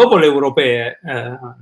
dopo le europee, eh,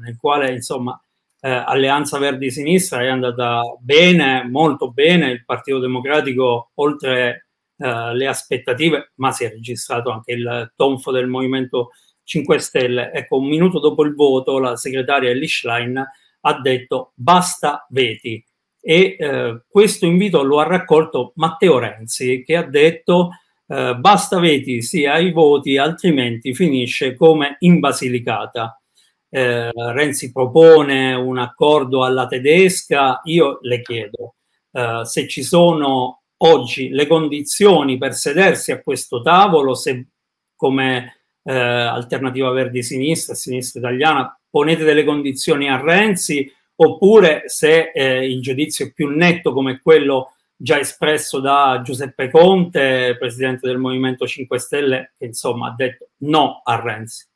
nel quale insomma eh, Alleanza Verdi Sinistra è andata bene, molto bene, il Partito Democratico oltre eh, le aspettative, ma si è registrato anche il tonfo del Movimento 5 Stelle. Ecco, un minuto dopo il voto la segretaria Ellie ha detto basta veti e eh, questo invito lo ha raccolto Matteo Renzi che ha detto eh, basta veti sia ai voti, altrimenti finisce come in Basilicata. Eh, Renzi propone un accordo alla tedesca, io le chiedo eh, se ci sono oggi le condizioni per sedersi a questo tavolo, se come eh, Alternativa Verdi Sinistra, Sinistra Italiana, ponete delle condizioni a Renzi oppure se eh, il giudizio è più netto come quello già espresso da Giuseppe Conte, presidente del Movimento 5 Stelle, che insomma ha detto no a Renzi.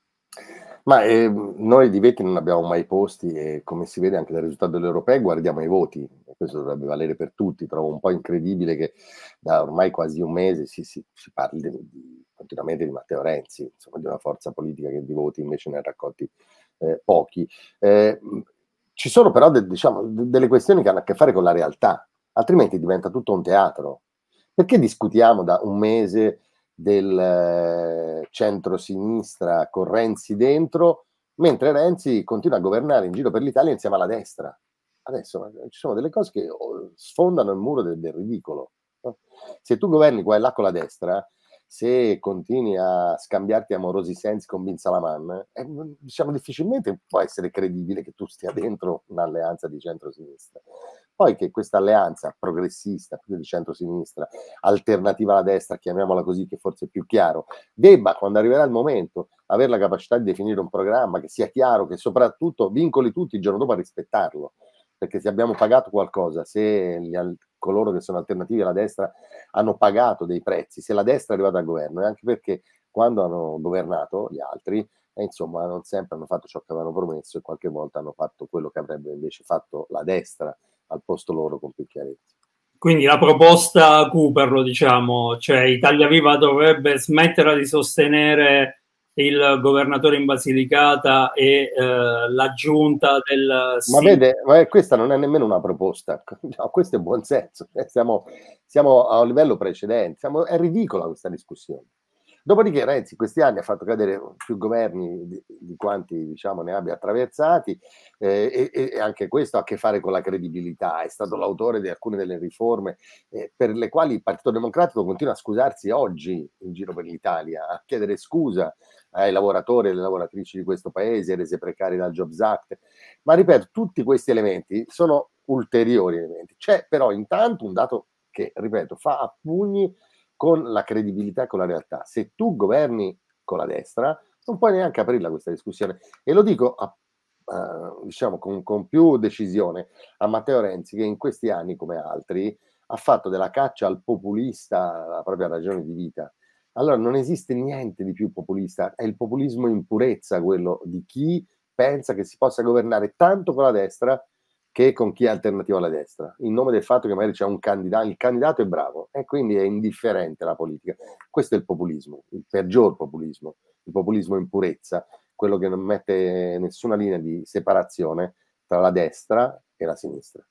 Ma eh, noi di Vetti non abbiamo mai posti e come si vede anche dal risultato delle europee guardiamo i voti, questo dovrebbe valere per tutti, trovo un po' incredibile che da ormai quasi un mese si, si, si parli di, continuamente di Matteo Renzi, insomma di una forza politica che di voti invece ne ha raccolti eh, pochi. Eh, ci sono però de, diciamo, de, delle questioni che hanno a che fare con la realtà, altrimenti diventa tutto un teatro. Perché discutiamo da un mese del eh, centro-sinistra con Renzi dentro, mentre Renzi continua a governare in giro per l'Italia insieme alla destra? Adesso eh, ci sono delle cose che oh, sfondano il muro del, del ridicolo. Se tu governi qua e là con la destra, se continui a scambiarti amorosi sensi con Bin Salaman, eh, diciamo difficilmente può essere credibile che tu stia dentro un'alleanza di centro-sinistra. Poi che questa alleanza progressista, più di centro-sinistra, alternativa alla destra, chiamiamola così, che forse è più chiaro, debba, quando arriverà il momento, avere la capacità di definire un programma che sia chiaro, che soprattutto vincoli tutti il giorno dopo a rispettarlo. Perché se abbiamo pagato qualcosa, se gli, coloro che sono alternativi alla destra hanno pagato dei prezzi, se la destra è arrivata al governo, è anche perché quando hanno governato gli altri, e eh, insomma non sempre hanno fatto ciò che avevano promesso e qualche volta hanno fatto quello che avrebbe invece fatto la destra al posto loro con più chiarezza. Quindi la proposta Cooperlo, diciamo, cioè Italia Viva dovrebbe smettere di sostenere il governatore in Basilicata e eh, la giunta del... Ma vede, ma questa non è nemmeno una proposta, no, questo è buonsenso, siamo, siamo a un livello precedente, siamo, è ridicola questa discussione. Dopodiché Renzi questi anni ha fatto cadere più governi di, di quanti diciamo, ne abbia attraversati eh, e, e, anche questo ha a che fare con la credibilità, è stato l'autore di alcune delle riforme eh, per le quali il Partito Democratico continua a scusarsi oggi in giro per l'Italia, a chiedere scusa ai lavoratori e alle lavoratrici di questo paese, rese precari dal Jobs Act. Ma ripeto, tutti questi elementi sono ulteriori elementi. C'è però intanto un dato che, ripeto, fa a pugni con la credibilità e con la realtà. Se tu governi con la destra, non puoi neanche aprirla questa discussione. E lo dico a, a, diciamo, con, con, più decisione a Matteo Renzi, che in questi anni, come altri, ha fatto della caccia al populista la propria ragione di vita. Allora non esiste niente di più populista, è il populismo in purezza quello di chi pensa che si possa governare tanto con la destra che con chi è alternativo alla destra, in nome del fatto che magari c'è un candidato, il candidato è bravo e quindi è indifferente la politica. Questo è il populismo, il peggior populismo, il populismo in purezza, quello che non mette nessuna linea di separazione tra la destra e la sinistra.